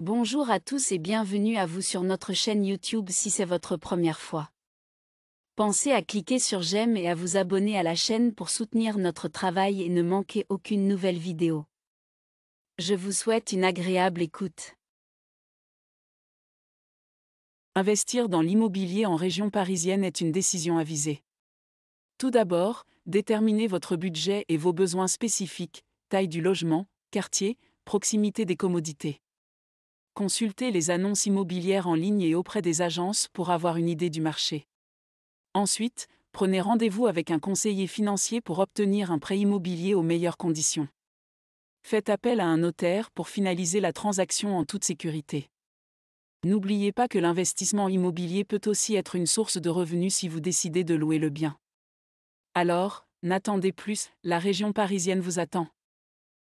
Bonjour à tous et bienvenue à vous sur notre chaîne YouTube si c'est votre première fois. Pensez à cliquer sur j'aime et à vous abonner à la chaîne pour soutenir notre travail et ne manquer aucune nouvelle vidéo. Je vous souhaite une agréable écoute. Investir dans l'immobilier en région parisienne est une décision avisée. Tout d'abord, déterminez votre budget et vos besoins spécifiques, taille du logement, quartier, proximité des commodités. Consultez les annonces immobilières en ligne et auprès des agences pour avoir une idée du marché. Ensuite, prenez rendez-vous avec un conseiller financier pour obtenir un prêt immobilier aux meilleures conditions. Faites appel à un notaire pour finaliser la transaction en toute sécurité. N'oubliez pas que l'investissement immobilier peut aussi être une source de revenus si vous décidez de louer le bien. Alors, n'attendez plus, la région parisienne vous attend.